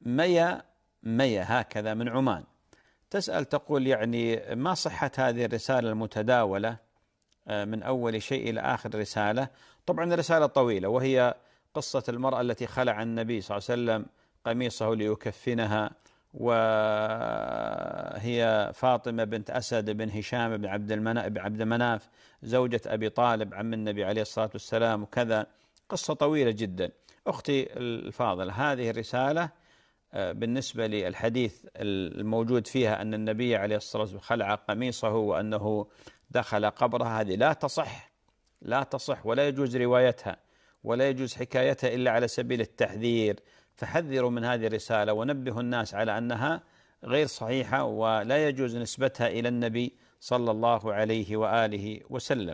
ميا آه، ميا هكذا من عمان تسأل تقول يعني ما صحة هذه الرسالة المتداولة آه، من أول شيء إلى آخر رسالة طبعا رسالة طويلة وهي قصة المرأة التي خلع النبي صلى الله عليه وسلم قميصه ليكفنها وهي فاطمة بنت أسد بن هشام بن عبد المناف زوجة أبي طالب عم النبي عليه الصلاة والسلام وكذا قصة طويلة جدا أختي الفاضلة هذه الرسالة آه، بالنسبة للحديث الموجود فيها أن النبي عليه الصلاة والسلام خلع قميصه وأنه دخل قبره هذه لا تصح لا تصح ولا يجوز روايتها ولا يجوز حكايتها إلا على سبيل التحذير فحذروا من هذه الرسالة ونبهوا الناس على أنها غير صحيحة ولا يجوز نسبتها إلى النبي صلى الله عليه وآله وسلم